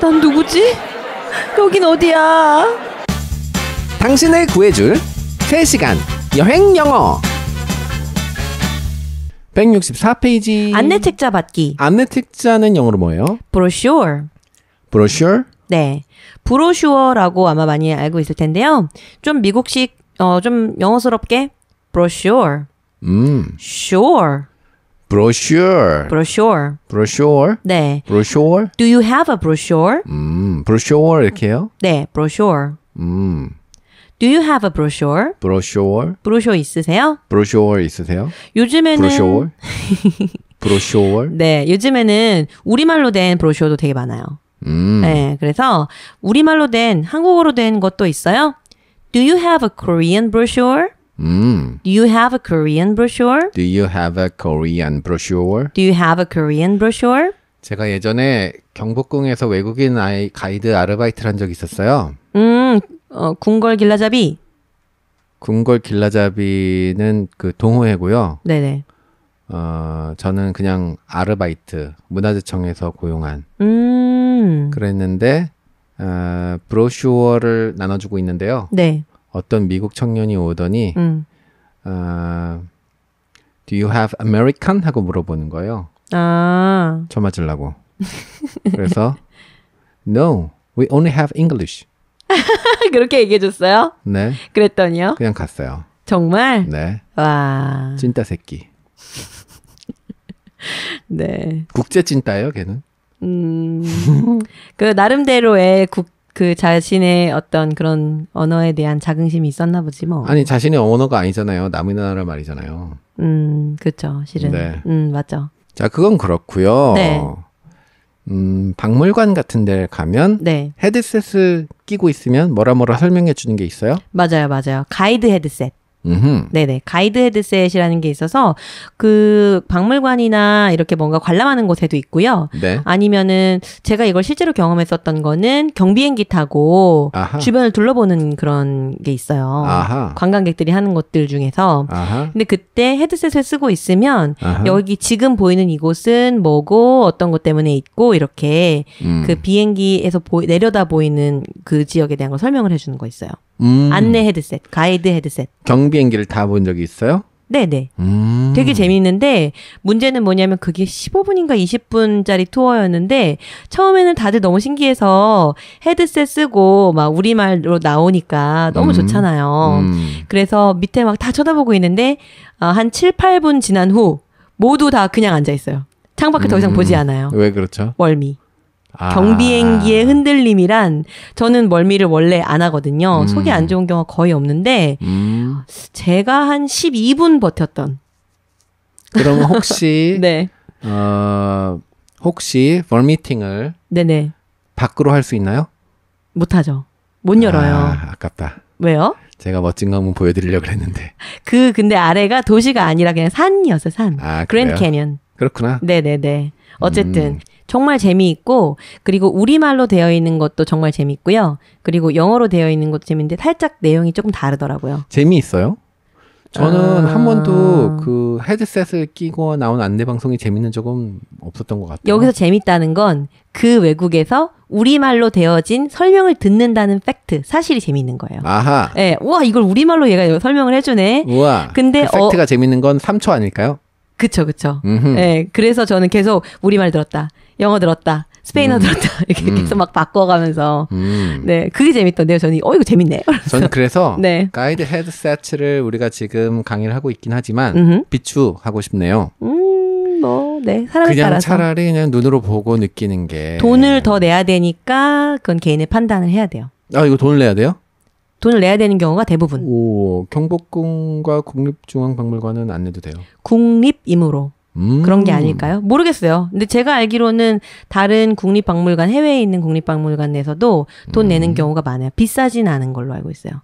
난 누구지? 여긴 어디야? 당신을 구해줄 3시간 여행 영어 164페이지 안내 책자 받기. 안내 책자는 영어로 뭐예요? 브로슈어. 브로슈어? 네. 브로슈어라고 아마 많이 알고 있을 텐데요. 좀 미국식 어좀 영어스럽게 브로슈어. 음. sure brochure. brochure. brochure. 네. brochure. Do you have a brochure? 음, brochure 이렇게요? 네, brochure. 음. Do you have a brochure? brochure. 브로셔 있으세요? brochure 있으세요? 요즘에는 brochure. brochure. 네, 요즘에는 우리말로 된 브로셔도 되게 많아요. 음. 네, 그래서 우리말로 된 한국어로 된 것도 있어요. Do you have a Korean brochure? 음. Do you have a Korean brochure? Do you have a Korean brochure? Do you have a Korean brochure? 제가 예전에 경복궁에서 외국인 아이 가이드 아르바이트를 한 적이 있었어요. 음, 어, 궁궐 길라잡이. 궁궐 길라잡이는 그 동호회고요. 네네. 어, 저는 그냥 아르바이트 문화재청에서 고용한. 음. 그랬는데 어, 브로슈어를 나눠주고 있는데요. 네. 어떤 미국 청년이 오더니 음. 아, Do you have American? 하고 물어보는 거예요. 아. 저 맞으려고. 그래서 No, we only have English. 그렇게 얘기해줬어요? 네. 그랬더니요? 그냥 갔어요. 정말? 네. 와. 찐따 새끼. 네. 국제 찐따예요, 걔는? 음. 그 나름대로의 국그 자신의 어떤 그런 언어에 대한 자긍심이 있었나 보지 뭐. 아니 자신의 언어가 아니잖아요. 남의 나라 말이잖아요. 음, 그렇죠. 실은. 네. 음, 맞죠. 자, 그건 그렇고요. 네. 음, 박물관 같은 데 가면 네. 헤드셋을 끼고 있으면 뭐라 뭐라 설명해 주는 게 있어요? 맞아요. 맞아요. 가이드 헤드셋. 음흠. 네네 가이드 헤드셋이라는 게 있어서 그 박물관이나 이렇게 뭔가 관람하는 곳에도 있고요. 네. 아니면은 제가 이걸 실제로 경험했었던 거는 경비행기 타고 아하. 주변을 둘러보는 그런 게 있어요. 아하. 관광객들이 하는 것들 중에서. 아하. 근데 그때 헤드셋을 쓰고 있으면 여기 지금 보이는 이곳은 뭐고 어떤 것 때문에 있고 이렇게 음. 그 비행기에서 보이, 내려다 보이는 그 지역에 대한 걸 설명을 해주는 거 있어요. 음. 안내 헤드셋, 가이드 헤드셋. 경비행기를 다 본 적이 있어요? 네네. 음. 되게 재미있는데 문제는 뭐냐면 그게 15분인가 20분짜리 투어였는데 처음에는 다들 너무 신기해서 헤드셋 쓰고 막 우리말로 나오니까 너무 음. 좋잖아요. 음. 그래서 밑에 막 다 쳐다보고 있는데 어, 한 7, 8분 지난 후 모두 다 그냥 앉아 있어요. 창밖을 더 이상 음. 보지 않아요. 왜 그렇죠? 월미. 아. 경비행기의 흔들림이란 저는 멀미를 원래 안 하거든요. 음. 속이 안 좋은 경우가 거의 없는데 음. 제가 한 12분 버텼던. 그럼 혹시 네. 어, 혹시 벌미팅을 네네 밖으로 할 수 있나요? 못 하죠. 못 열어요. 아, 아깝다. 왜요? 제가 멋진 거 한번 보여드리려고 그랬는데. 그 근데 아래가 도시가 아니라 그냥 산이었어요 산. 아, 그랜드 캐언 그렇구나. 네네네. 어쨌든 음. 정말 재미있고 그리고 우리말로 되어 있는 것도 정말 재밌고요. 그리고 영어로 되어 있는 것도 재밌는데 살짝 내용이 조금 다르더라고요. 재미있어요? 저는 아... 한 번도 그 헤드셋을 끼고 나온 안내 방송이 재밌는 적은 없었던 것 같아요. 여기서 재밌다는 건 그 외국에서 우리말로 되어진 설명을 듣는다는 팩트, 사실이 재밌는 거예요. 아하. 예. 네, 우와, 이걸 우리말로 얘가 설명을 해주네. 우와. 근데 그 어 팩트가 어... 재밌는 건 3초 아닐까요? 그쵸, 그쵸. 음 네, 그래서 저는 계속 우리말 들었다. 영어 들었다. 스페인어 음. 들었다 이렇게 음. 계속 막 바꿔가면서 음. 네 그게 재밌던데요 저는 어 이거 재밌네 저는 그래서 네. 가이드 헤드셋을 우리가 지금 강의를 하고 있긴 하지만 음흠. 비추하고 싶네요 음뭐 네 사람에 그냥 따라서. 차라리 그냥 눈으로 보고 느끼는 게 돈을 더 내야 되니까 그건 개인의 판단을 해야 돼요 아 이거 돈을 내야 돼요 돈을 내야 되는 경우가 대부분. 오, 경복궁과 국립중앙박물관은 안 내도 돼요. 국립이므로. 음. 그런 게 아닐까요? 모르겠어요. 근데 제가 알기로는 다른 국립박물관, 해외에 있는 국립박물관에서도 돈 음. 내는 경우가 많아요. 비싸진 않은 걸로 알고 있어요.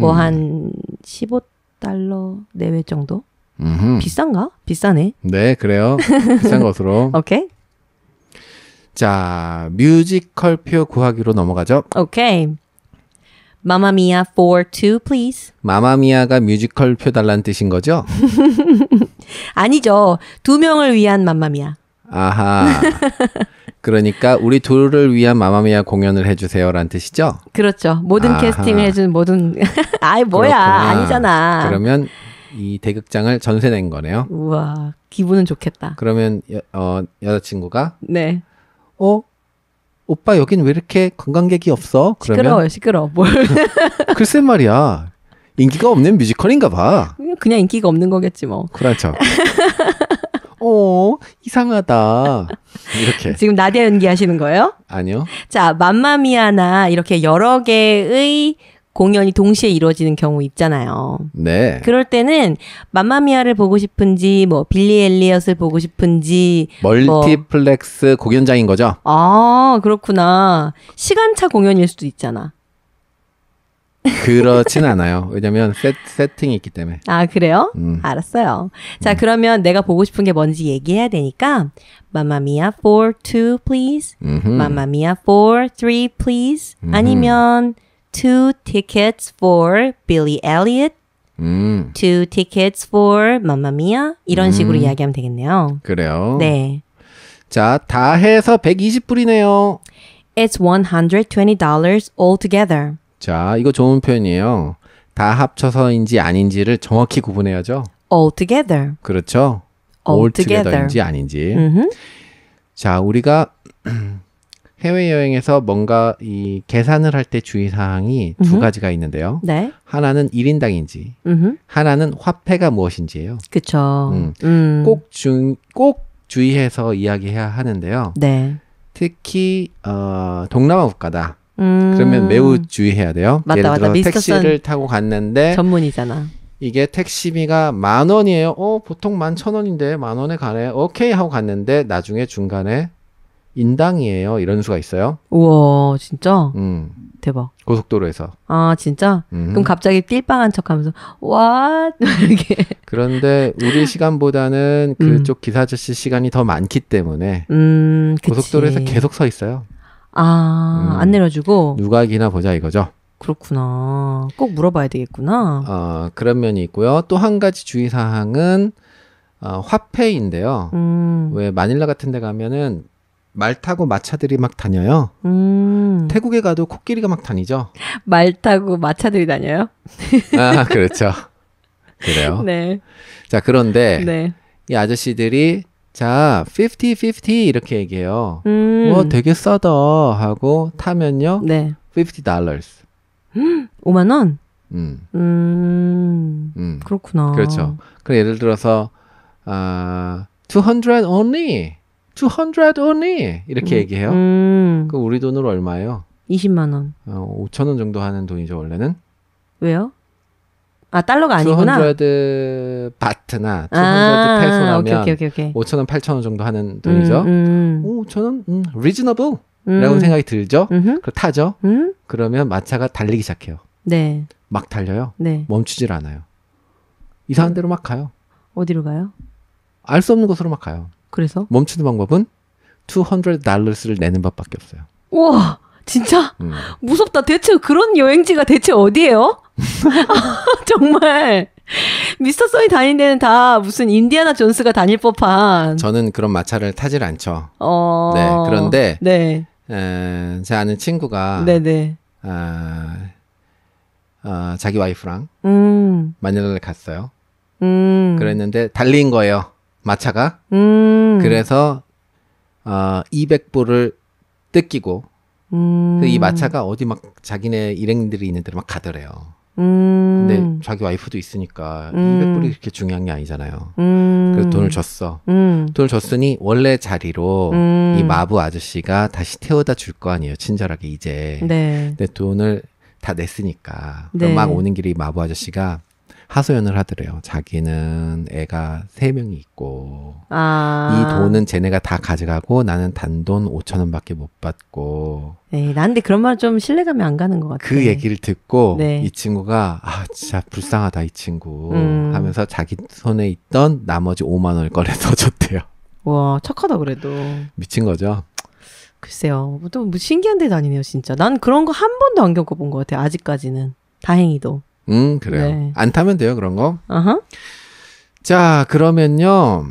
뭐 한 15달러 내외 정도? 음흠. 비싼가? 비싸네. 네, 그래요. 비싼 것으로. 오케이. 자, 뮤지컬표 구하기로 넘어가죠. 오케이. 마마미아 4, 2, please. 마마미아가 뮤지컬 표달란 뜻인 거죠? 아니죠. 두 명을 위한 마마미아. 아하. 그러니까 우리 둘을 위한 마마미아 공연을 해주세요란 뜻이죠? 그렇죠. 모든 아하. 캐스팅을 해준 모든. 아이 뭐야 그렇구나. 아니잖아. 그러면 이 대극장을 전세 낸 거네요. 우와 기분은 좋겠다. 그러면 여, 어, 여자친구가 네. 어 오빠 여긴 왜 이렇게 관광객이 없어? 그러면 시끄러워요, 시끄러워. 뭘? 글쎄 말이야. 인기가 없는 뮤지컬인가 봐. 그냥 인기가 없는 거겠지 뭐. 그렇죠. 어, 이상하다. 이렇게. 지금 나디아 연기하시는 거예요? 아니요. 자, 맘마미아나 이렇게 여러 개의 공연이 동시에 이루어지는 경우 있잖아요. 네. 그럴 때는 맘마미아를 보고 싶은지 뭐 빌리 엘리엇을 보고 싶은지 뭐 멀티플렉스 뭐... 공연장인 거죠. 아 그렇구나. 시간차 공연일 수도 있잖아. 그렇진 않아요. 왜냐면 세, 세팅이 있기 때문에. 아, 그래요? 음. 알았어요. 자, 음. 그러면 내가 보고 싶은 게 뭔지 얘기해야 되니까 마마미아 4 2 please. 마마미아 4 3 please. 음흠. 아니면 two tickets for Billy Elliot. 음. two tickets for Mamma Mia 이런 음. 식으로 이야기하면 되겠네요. 그래요. 네. 자, 다 해서 120불이네요. It's $120 altogether. 자, 이거 좋은 표현이에요. 다 합쳐서인지 아닌지를 정확히 구분해야죠. altogether. 그렇죠. altogether인지 아닌지. Mm-hmm. 자, 우리가 해외여행에서 뭔가 이 계산을 할 때 주의사항이 음흠. 두 가지가 있는데요. 네. 하나는 1인당인지, 음흠. 하나는 화폐가 무엇인지예요. 그쵸. 음. 음. 꼭, 주, 꼭 주의해서 이야기해야 하는데요. 네. 특히, 어, 동남아 국가다. 음. 그러면 매우 주의해야 돼요. 맞다, 예를 들어 맞다. 택시를 타고 갔는데. 전문이잖아. 이게 택시비가 만 원이에요. 어, 보통 만 천 원인데 만 원에 가네. 오케이 하고 갔는데 나중에 중간에 인당이에요. 이런 수가 있어요. 우와, 진짜? 음. 대박. 고속도로에서. 아, 진짜? 음. 그럼 갑자기 띨빵한 척 하면서, 와, 이렇게. 그런데 우리 시간보다는 음. 그쪽 기사 아저씨 시간이 더 많기 때문에. 음, 고속도로에서 계속 서 있어요. 아, 음. 안 내려주고. 누가 기나 보자 이거죠. 그렇구나. 꼭 물어봐야 되겠구나. 어, 그런 면이 있고요. 또 한 가지 주의사항은, 어, 화폐인데요. 음. 왜 마닐라 같은 데 가면은 말 타고 마차들이 막 다녀요. 음. 태국에 가도 코끼리가 막 다니죠. 말 타고 마차들이 다녀요? 아, 그렇죠. 그래요. 네. 자, 그런데 네. 이 아저씨들이 자, 50, 50 이렇게 얘기해요. 음. 와, 되게 싸다 하고 타면요. 네. 50 d o l 5만 원? 음. 음. 그렇구나. 그렇죠. 그 예를 들어서 아, 200 only. 200 only 이렇게 음. 얘기해요. 음. 그 우리 돈으로 얼마예요? 20만 원. 어, 5천 원 정도 하는 돈이죠 원래는. 왜요? 아 달러가 아니구나. 200 바트나 200 아, 페소라면 5천 원, 8천 원 정도 하는 돈이죠. 음, 음. 5천 원, 음, reasonable. 음. 라고 생각이 들죠. 그 타죠. 음? 그러면 마차가 달리기 시작해요. 네. 막 달려요. 네. 멈추질 않아요. 이상한 네. 데로 막 가요. 어디로 가요? 알 수 없는 곳으로 막 가요. 그래서 멈추는 방법은 200달러스를 내는 법밖에 없어요. 우와, 진짜 음. 무섭다. 대체 그런 여행지가 대체 어디예요? 정말 미스터 써이 다닌 데는 다 무슨 인디아나 존스가 다닐 법한. 저는 그런 마차를 타질 않죠. 어... 네, 그런데 네. 에, 제 아는 친구가 네네. 네. 아, 아, 자기 와이프랑 음. 마닐라를 갔어요. 음. 그랬는데 달린 거예요. 마차가. 음. 그래서 어 200불을 뜯기고 음. 그 이 마차가 어디 막 자기네 일행들이 있는 데로 막 가더래요. 음. 근데 자기 와이프도 있으니까 음. 200불이 그렇게 중요한 게 아니잖아요. 음. 그래서 돈을 줬어. 음. 돈을 줬으니 원래 자리로 음. 이 마부 아저씨가 다시 태워다 줄 거 아니에요. 친절하게 이제. 네. 근데 돈을 다 냈으니까. 네. 그럼 막 오는 길에 마부 아저씨가 하소연을 하더래요. 자기는 애가 세명이 있고 아. 이 돈은 쟤네가 다 가져가고 나는 단돈 5천 원밖에 못 받고 네, 나한테 그런 말 좀 신뢰감이 안 가는 것같아그 얘기를 듣고 네. 이 친구가 아 진짜 불쌍하다 이 친구 음. 하면서 자기 손에 있던 나머지 5만 원을 꺼내서 줬대요. 와 착하다 그래도 미친 거죠. 글쎄요, 또뭐 신기한 데 다니네요 진짜. 난 그런 거 한 번도 안 겪어본 것 같아 아직까지는 다행히도. 음, 그래요. 네. 안 타면 돼요, 그런 거. Uh-huh. 자, 그러면요.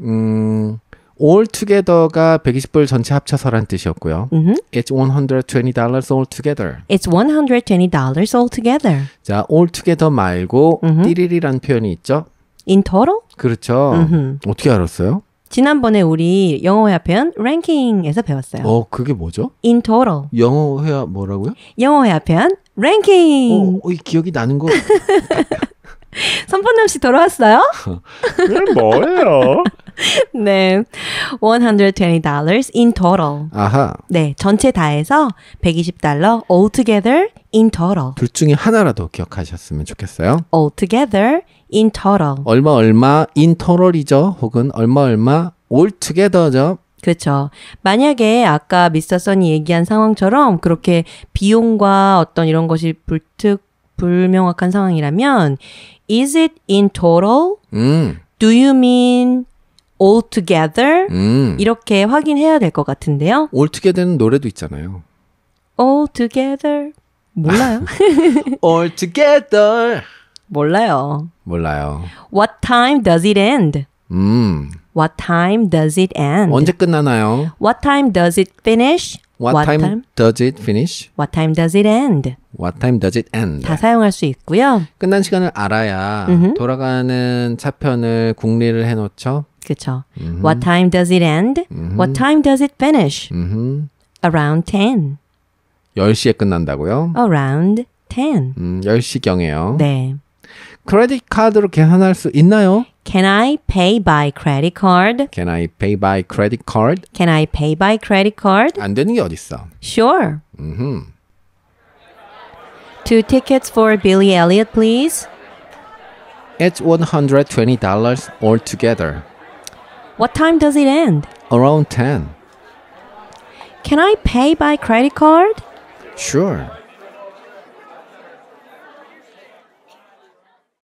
음, all together가 120불 전체 합쳐서란 뜻이었고요. Mm-hmm. It's $120 all together. It's $120 all together. 자, all together 말고 mm-hmm. 표현이 있죠. In total? 그렇죠. Mm-hmm. 어떻게 알았어요? 지난번에 우리 영어 회화 표현 랭킹에서 배웠어요. 어, 그게 뭐죠? In total. 영어 회화 뭐라고요? 영어 회화 표현 랭킹. 어, 어, 이 기억이 나는 거. 선포남 씨 돌아왔어요? 그게 뭐예요? 네. 1 2 0 d o in total. 아하. 네. 전체 다 해서 120달러 altogether in total. 둘 중에 하나라도 기억하셨으면 좋겠어요. altogether in total. 얼마 얼마 in total이죠. 혹은 얼마 얼마 altogether죠. 그렇죠. 만약에 아까 미스터 선이 얘기한 상황처럼 그렇게 비용과 어떤 이런 것이 불특 불명확한 상황이라면 is it in total? 음. do you mean all together? 음. 이렇게 확인해야 될 것 같은데요. all together는 노래도 있잖아요. all together 몰라요. all together 몰라요. 몰라요. What time does it end? 음. What time does it end? 언제 끝나나요? What time does it finish? What, What time, time does it finish? What time does it end? What time does it end? 다 사용할 수 있고요. 끝난 시간을 알아야 음흠. 돌아가는 차편을 국리를 해놓죠. 그렇죠. What time does it end? 음흠. What time does it finish? 음흠. Around 10. 10시에 끝난다고요? Around 10. 음, 10시경에요. 네. 크레딧 카드로 계산할 수 있나요? Can I pay by credit card? Can I pay by credit card? Can I pay by credit card? 안 되는 게 어딨어? Sure. Mm-hmm. Two tickets for Billy Elliot, please. It's $120 altogether. What time does it end? Around 10. Can I pay by credit card? Sure.